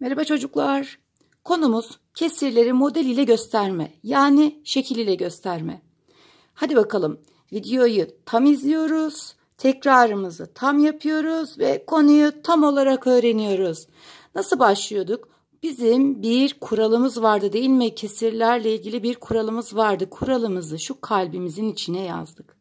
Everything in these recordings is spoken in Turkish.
Merhaba çocuklar. Konumuz kesirleri model ile gösterme. Yani şekil ile gösterme. Hadi bakalım. Videoyu tam izliyoruz. Tekrarımızı tam yapıyoruz ve konuyu tam olarak öğreniyoruz. Nasıl başlıyorduk? Bizim bir kuralımız vardı değil mi? Kesirlerle ilgili bir kuralımız vardı. Kuralımızı şu kalbimizin içine yazdık.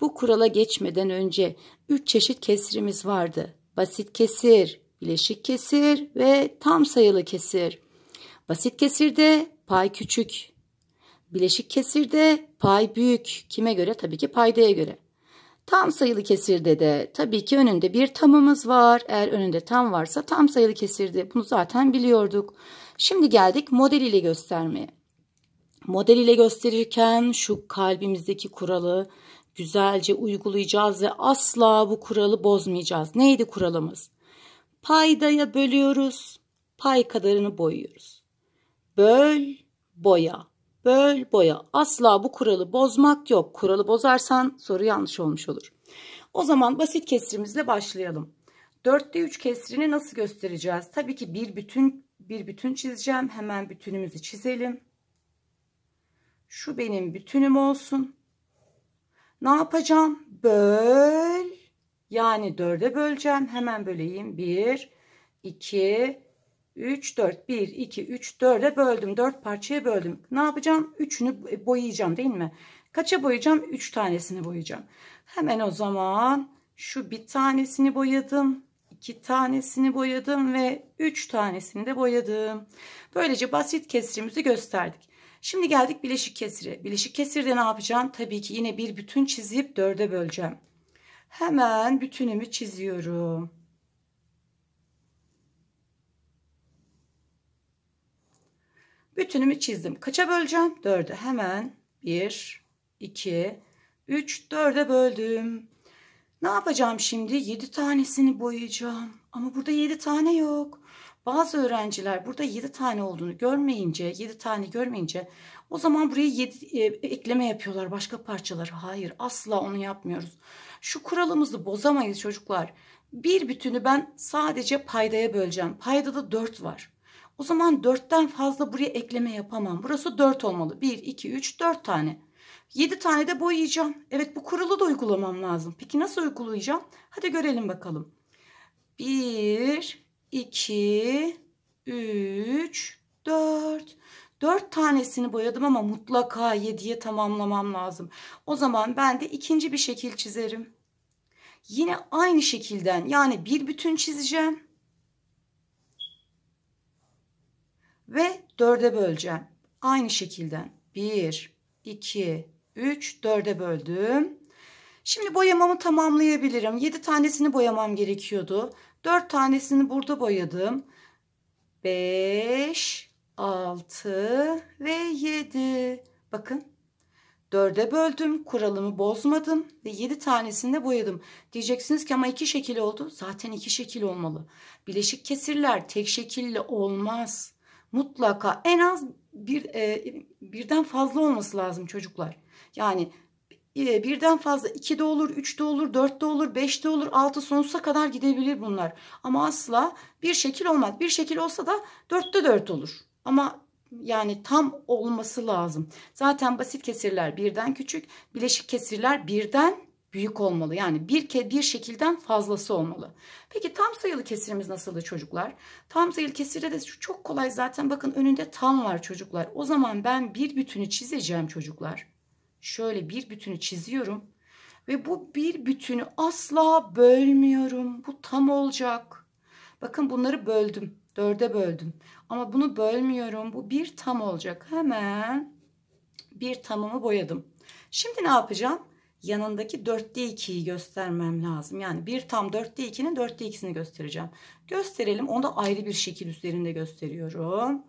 Bu kurala geçmeden önce üç çeşit kesirimiz vardı. Basit kesir, bileşik kesir ve tam sayılı kesir. Basit kesirde pay küçük. Bileşik kesirde pay büyük. Kime göre? Tabii ki paydaya göre. Tam sayılı kesirde de tabii ki önünde bir tamımız var. Eğer önünde tam varsa tam sayılı kesirde. Bunu zaten biliyorduk. Şimdi geldik model ile göstermeye. Model ile gösterirken şu kalbimizdeki kuralı güzelce uygulayacağız ve asla bu kuralı bozmayacağız. Neydi kuralımız? Paydaya bölüyoruz, pay kadarını boyuyoruz. Böl, boya, böl, boya. Asla bu kuralı bozmak yok. Kuralı bozarsan soru yanlış olmuş olur. O zaman basit kesirimizle başlayalım. Dörtte 3 kesrini nasıl göstereceğiz? Tabii ki bir bütün bir bütün çizeceğim. Hemen bütünümüzü çizelim. Şu benim bütünüm olsun. Ne yapacağım? Böl yani dörde böleceğim. Hemen böleyim. Bir, iki, üç, dört. Bir, iki, üç, dörde böldüm. Dört parçaya böldüm. Ne yapacağım? Üçünü boyayacağım değil mi? Kaça boyayacağım? Üç tanesini boyayacağım. Hemen o zaman şu bir tanesini boyadım. iki tanesini boyadım ve üç tanesini de boyadım. Böylece basit kesrimizi gösterdik. Şimdi geldik bileşik kesire. Bileşik kesirde ne yapacağım? Tabii ki yine bir bütün çizip dörde böleceğim. Hemen bütünümü çiziyorum. Bütünümü çizdim. Kaça böleceğim? 4'e. Hemen 1, 2, 3, 4'e böldüm. Ne yapacağım şimdi? 7 tanesini boyayacağım. Ama burada 7 tane yok. Bazı öğrenciler burada 7 tane olduğunu görmeyince, 7 tane görmeyince o zaman buraya 7 e, ekleme yapıyorlar başka parçaları. Hayır asla onu yapmıyoruz. Şu kuralımızı bozamayız çocuklar. Bir bütünü ben sadece paydaya böleceğim. Paydada 4 var. O zaman 4'ten fazla buraya ekleme yapamam. Burası 4 olmalı. 1, 2, 3, 4 tane. 7 tane de boyayacağım. Evet bu kuralı da uygulamam lazım. Peki nasıl uygulayacağım? Hadi görelim bakalım. 1, 2, 3, 4. 4 tanesini boyadım ama mutlaka 7'ye tamamlamam lazım. O zaman ben de ikinci bir şekil çizerim. Yine aynı şekilden yani bir bütün çizeceğim. Ve 4'e böleceğim. Aynı şekilden 1, 2, 3, 4'e böldüm. Şimdi boyamamı tamamlayabilirim. 7 tanesini boyamam gerekiyordu. 4 tanesini burada boyadım. 5, 6 ve 7. Bakın. 4'e böldüm. Kuralımı bozmadım. Ve 7 tanesini de boyadım. Diyeceksiniz ki ama 2 şekil oldu. Zaten 2 şekil olmalı. Bileşik kesirler tek şekilli olmaz. Mutlaka en az bir, e, birden fazla olması lazım çocuklar. Yani ee, birden fazla 2 de olur, 3 de olur, 4 de olur, 5 de olur, 6 sonsuza kadar gidebilir bunlar. Ama asla bir şekil olmaz. Bir şekil olsa da de 4 olur. Ama yani tam olması lazım. Zaten basit kesirler birden küçük, bileşik kesirler birden büyük olmalı. Yani bir ke bir şekilden fazlası olmalı. Peki tam sayılı kesirimiz nasıldı çocuklar? Tam sayılı kesirde de çok kolay zaten bakın önünde tam var çocuklar. O zaman ben bir bütünü çizeceğim çocuklar şöyle bir bütünü çiziyorum ve bu bir bütünü asla bölmüyorum. Bu tam olacak. Bakın bunları böldüm. Dörde böldüm. Ama bunu bölmüyorum. Bu bir tam olacak. Hemen bir tamımı boyadım. Şimdi ne yapacağım? Yanındaki dörtte ikiyi göstermem lazım. Yani bir tam dörtte ikinin dörtte ikisini göstereceğim. Gösterelim. Onu da ayrı bir şekil üzerinde gösteriyorum.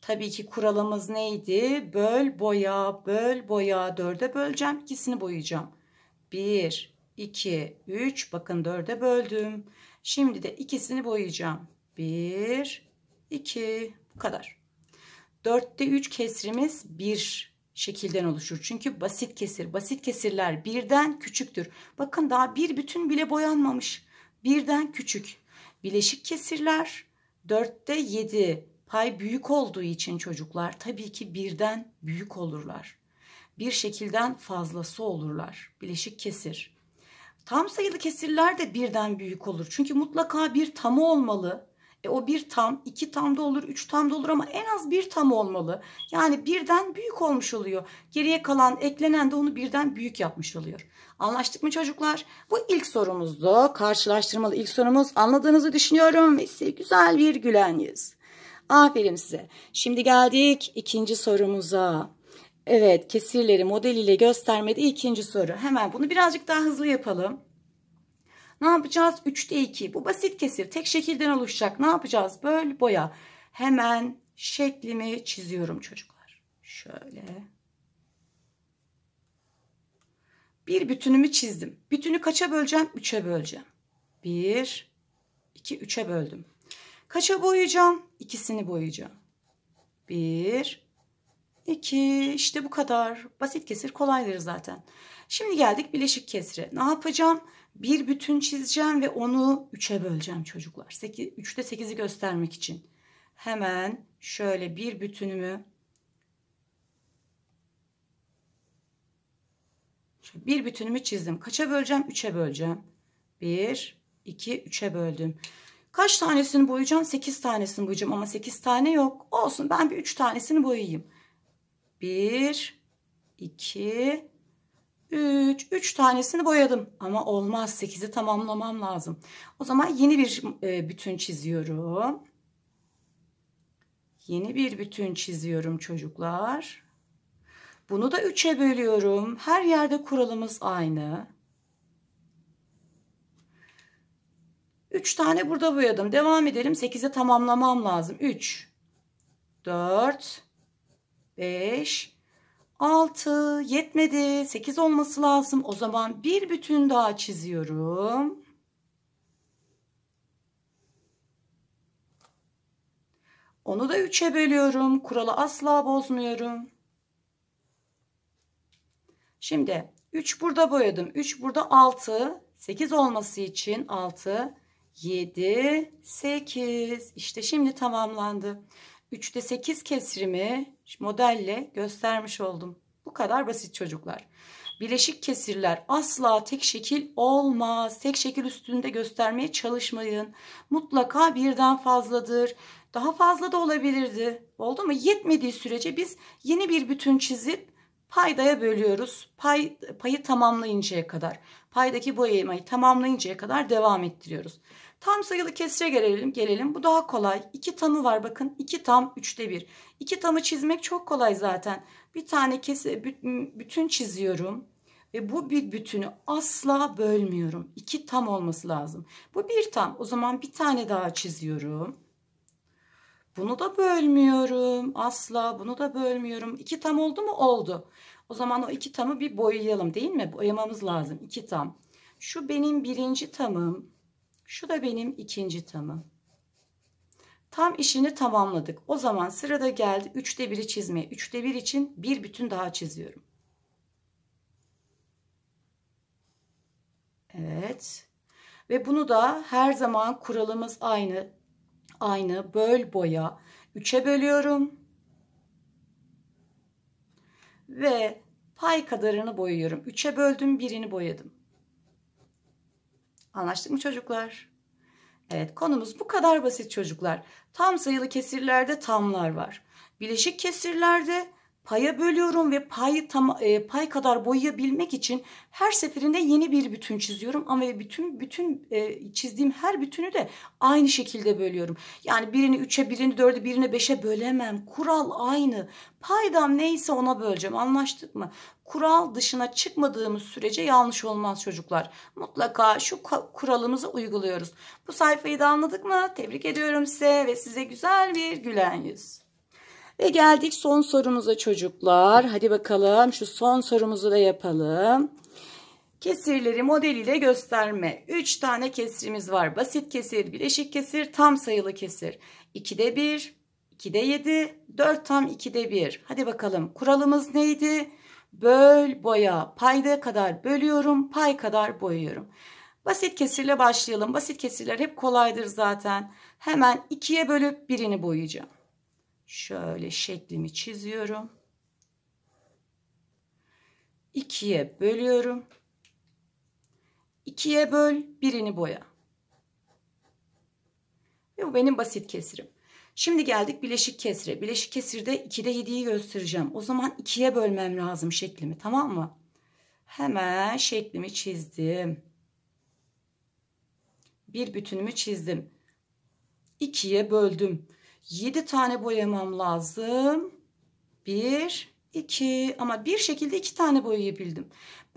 Tabii ki kuralımız neydi? Böl boya, böl boya. Dörde böleceğim. ikisini boyayacağım. Bir, iki, üç. Bakın dörde böldüm. Şimdi de ikisini boyayacağım. Bir, iki. Bu kadar. Dörtte üç kesrimiz bir şekilden oluşur. Çünkü basit kesir. Basit kesirler birden küçüktür. Bakın daha bir bütün bile boyanmamış. Birden küçük. Bileşik kesirler dörtte yedi Pay büyük olduğu için çocuklar tabii ki birden büyük olurlar. Bir şekilden fazlası olurlar. Bileşik kesir. Tam sayılı kesirler de birden büyük olur. Çünkü mutlaka bir tamı olmalı. E o bir tam, iki tam da olur, üç tam da olur ama en az bir tam olmalı. Yani birden büyük olmuş oluyor. Geriye kalan, eklenen de onu birden büyük yapmış oluyor. Anlaştık mı çocuklar? Bu ilk sorumuzdu. Karşılaştırmalı ilk sorumuz. Anladığınızı düşünüyorum ve size güzel bir gülen yüz. Aferin size. Şimdi geldik ikinci sorumuza. Evet kesirleri model ile göstermedi ikinci soru. Hemen bunu birazcık daha hızlı yapalım. Ne yapacağız? 3'te 2. Bu basit kesir. Tek şekilden oluşacak. Ne yapacağız? Böl boya. Hemen şeklimi çiziyorum çocuklar. Şöyle. Bir bütünümü çizdim. Bütünü kaça böleceğim? 3'e böleceğim. 1, 2, 3'e böldüm. Kaça boyayacağım? İkisini boyayacağım. Bir, iki. işte bu kadar. Basit kesir kolaydır zaten. Şimdi geldik bileşik kesire. Ne yapacağım? Bir bütün çizeceğim ve onu üçe böleceğim çocuklar. Sekiz, üçte sekizi göstermek için. Hemen şöyle bir bütünümü bir bütünümü çizdim. Kaça böleceğim? Üçe böleceğim. Bir, iki, üçe böldüm. Kaç tanesini boyayacağım? 8 tanesini boyayacağım ama 8 tane yok. Olsun ben bir 3 tanesini boyayayım. 1, 2, 3. 3 tanesini boyadım ama olmaz 8'i tamamlamam lazım. O zaman yeni bir e, bütün çiziyorum. Yeni bir bütün çiziyorum çocuklar. Bunu da 3'e bölüyorum. Her yerde kuralımız aynı. 3 tane burada boyadım. Devam edelim. 8'e tamamlamam lazım. 3, 4, 5, 6 yetmedi. 8 olması lazım. O zaman bir bütün daha çiziyorum. Onu da 3'e bölüyorum. Kuralı asla bozmuyorum. Şimdi 3 burada boyadım. 3 burada 6. 8 olması için 6. 7, 8. işte şimdi tamamlandı. 3'te 8 kesrimi modelle göstermiş oldum. Bu kadar basit çocuklar. Bileşik kesirler asla tek şekil olmaz. Tek şekil üstünde göstermeye çalışmayın. Mutlaka birden fazladır. Daha fazla da olabilirdi. Oldu mu? Yetmediği sürece biz yeni bir bütün çizip paydaya bölüyoruz. Pay, payı tamamlayıncaya kadar. Paydaki boyamayı tamamlayıncaya kadar devam ettiriyoruz. Tam sayılı kesir'e gelelim. gelelim. Bu daha kolay. İki tamı var bakın. İki tam üçte bir. İki tamı çizmek çok kolay zaten. Bir tane kese, bütün çiziyorum. Ve bu bir bütünü asla bölmüyorum. İki tam olması lazım. Bu bir tam. O zaman bir tane daha çiziyorum. Bunu da bölmüyorum. Asla bunu da bölmüyorum. İki tam oldu mu? Oldu. O zaman o iki tamı bir boyayalım değil mi? Boyamamız lazım. İki tam. Şu benim birinci tamım. Şu da benim ikinci tamım. Tam işini tamamladık. O zaman sırada geldi üçte biri çizmeye. Üçte bir için bir bütün daha çiziyorum. Evet. Ve bunu da her zaman kuralımız aynı aynı böl boya 3'e bölüyorum. Ve pay kadarını boyuyorum. 3'e böldüm birini boyadım. Anlaştık mı çocuklar? Evet konumuz bu kadar basit çocuklar. Tam sayılı kesirlerde tamlar var. Bileşik kesirlerde paya bölüyorum ve pay tam e, pay kadar boyayabilmek için her seferinde yeni bir bütün çiziyorum ama bütün bütün e, çizdiğim her bütünü de aynı şekilde bölüyorum. Yani birini 3'e, birini 4'e, birini 5'e bölemem. Kural aynı. Paydam neyse ona böleceğim. Anlaştık mı? Kural dışına çıkmadığımız sürece yanlış olmaz çocuklar. Mutlaka şu kuralımızı uyguluyoruz. Bu sayfayı da anladık mı? Tebrik ediyorum size ve size güzel bir gülen yüz. Ve geldik son sorumuza çocuklar. Hadi bakalım şu son sorumuzu da yapalım. Kesirleri model ile gösterme. 3 tane kesirimiz var. Basit kesir, bileşik kesir, tam sayılı kesir. 2'de 1, 2'de 7, 4 tam 2'de 1. Hadi bakalım kuralımız neydi? Böl boya. Payda kadar bölüyorum, pay kadar boyuyorum. Basit kesirle başlayalım. Basit kesirler hep kolaydır zaten. Hemen 2'ye bölüp birini boyayacağım. Şöyle şeklimi çiziyorum. 2'ye bölüyorum. 2'ye böl, birini boya. Ve bu benim basit kesirim. Şimdi geldik bileşik kesire. Bileşik kesirde 2'de 7'yi göstereceğim. O zaman 2'ye bölmem lazım şeklimi tamam mı? Hemen şeklimi çizdim. Bir bütünümü çizdim. 2'ye böldüm. 7 tane boyamam lazım. 1, 2 ama bir şekilde 2 tane boyayabildim.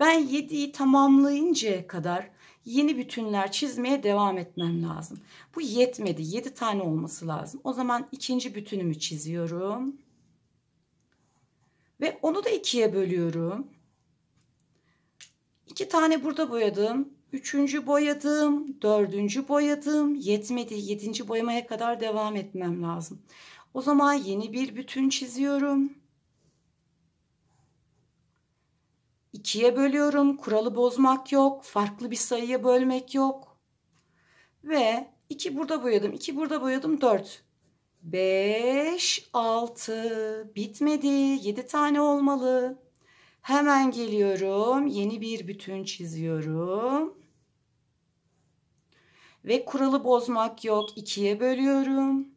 Ben 7'yi tamamlayıncaya kadar yeni bütünler çizmeye devam etmem lazım. Bu yetmedi. 7 tane olması lazım. O zaman ikinci bütünümü çiziyorum. Ve onu da ikiye bölüyorum. İki tane burada boyadım. Üçüncü boyadım, dördüncü boyadım, yetmedi. Yedinci boyamaya kadar devam etmem lazım. O zaman yeni bir bütün çiziyorum. İkiye bölüyorum. Kuralı bozmak yok. Farklı bir sayıya bölmek yok. Ve iki burada boyadım. iki burada boyadım. Dört. Beş, altı. Bitmedi. Yedi tane olmalı. Hemen geliyorum. Yeni bir bütün çiziyorum. Ve kuralı bozmak yok. İkiye bölüyorum.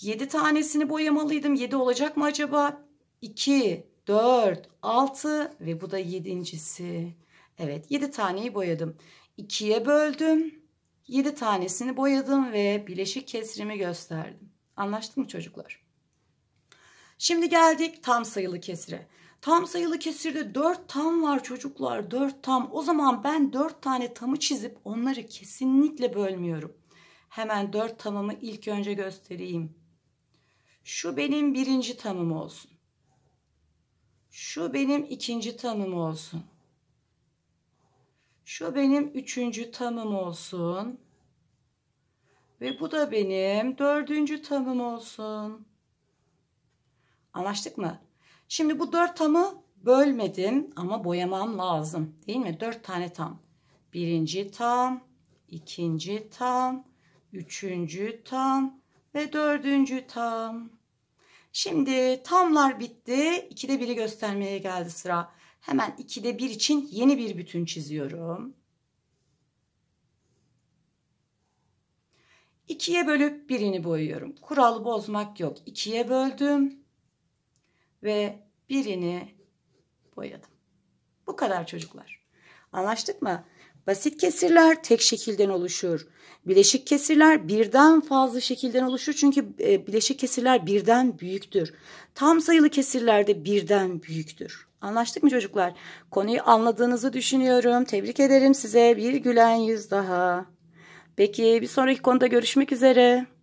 7 tanesini boyamalıydım. 7 olacak mı acaba? 2, 4, 6 ve bu da yedincisi. Evet 7 taneyi boyadım. 2'ye böldüm. 7 tanesini boyadım ve bileşik kesrimi gösterdim. Anlaştık mı çocuklar? Şimdi geldik tam sayılı kesire. Tam sayılı kesirde 4 tam var çocuklar 4 tam. O zaman ben 4 tane tamı çizip onları kesinlikle bölmüyorum. Hemen 4 tamımı ilk önce göstereyim. Şu benim birinci tamım olsun. Şu benim ikinci tamım olsun. Şu benim üçüncü tamım olsun. Ve bu da benim dördüncü tamım olsun. Anlaştık mı? Şimdi bu dört tamı bölmedim ama boyamam lazım. Değil mi? Dört tane tam. Birinci tam, ikinci tam, üçüncü tam ve dördüncü tam. Şimdi tamlar bitti. İkide biri göstermeye geldi sıra. Hemen ikide bir için yeni bir bütün çiziyorum. İkiye bölüp birini boyuyorum. Kuralı bozmak yok. İkiye böldüm ve birini boyadım. Bu kadar çocuklar. Anlaştık mı? Basit kesirler tek şekilden oluşur. Bileşik kesirler birden fazla şekilden oluşur çünkü e, bileşik kesirler birden büyüktür. Tam sayılı kesirlerde birden büyüktür. Anlaştık mı çocuklar? Konuyu anladığınızı düşünüyorum. Tebrik ederim size. Bir gülen yüz daha. Peki bir sonraki konuda görüşmek üzere.